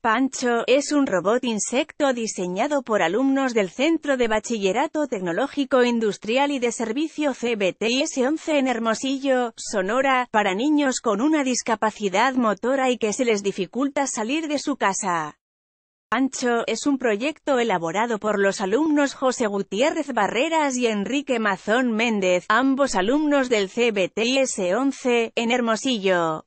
Pancho, es un robot insecto diseñado por alumnos del Centro de Bachillerato Tecnológico Industrial y de Servicio CBTS-11 en Hermosillo, Sonora, para niños con una discapacidad motora y que se les dificulta salir de su casa. Pancho, es un proyecto elaborado por los alumnos José Gutiérrez Barreras y Enrique Mazón Méndez, ambos alumnos del CBTS-11, en Hermosillo,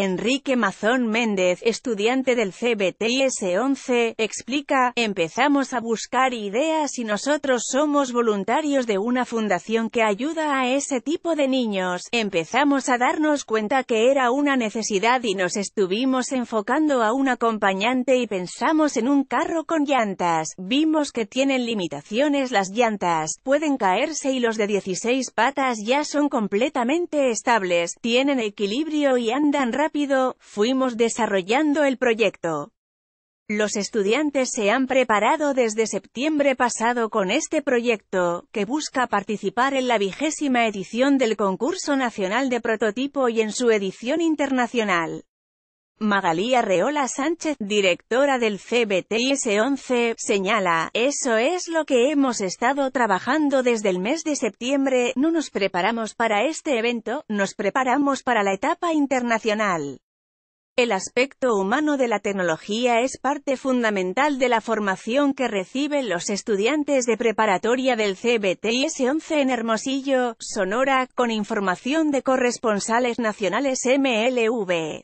Enrique Mazón Méndez, estudiante del cbts 11, explica, empezamos a buscar ideas y nosotros somos voluntarios de una fundación que ayuda a ese tipo de niños. Empezamos a darnos cuenta que era una necesidad y nos estuvimos enfocando a un acompañante y pensamos en un carro con llantas. Vimos que tienen limitaciones las llantas, pueden caerse y los de 16 patas ya son completamente estables, tienen equilibrio y andan rápido rápido, fuimos desarrollando el proyecto. Los estudiantes se han preparado desde septiembre pasado con este proyecto, que busca participar en la vigésima edición del Concurso Nacional de Prototipo y en su edición internacional. Magalía Reola Sánchez, directora del cbts 11 señala, eso es lo que hemos estado trabajando desde el mes de septiembre, no nos preparamos para este evento, nos preparamos para la etapa internacional. El aspecto humano de la tecnología es parte fundamental de la formación que reciben los estudiantes de preparatoria del cbts 11 en Hermosillo, Sonora, con información de corresponsales nacionales MLV.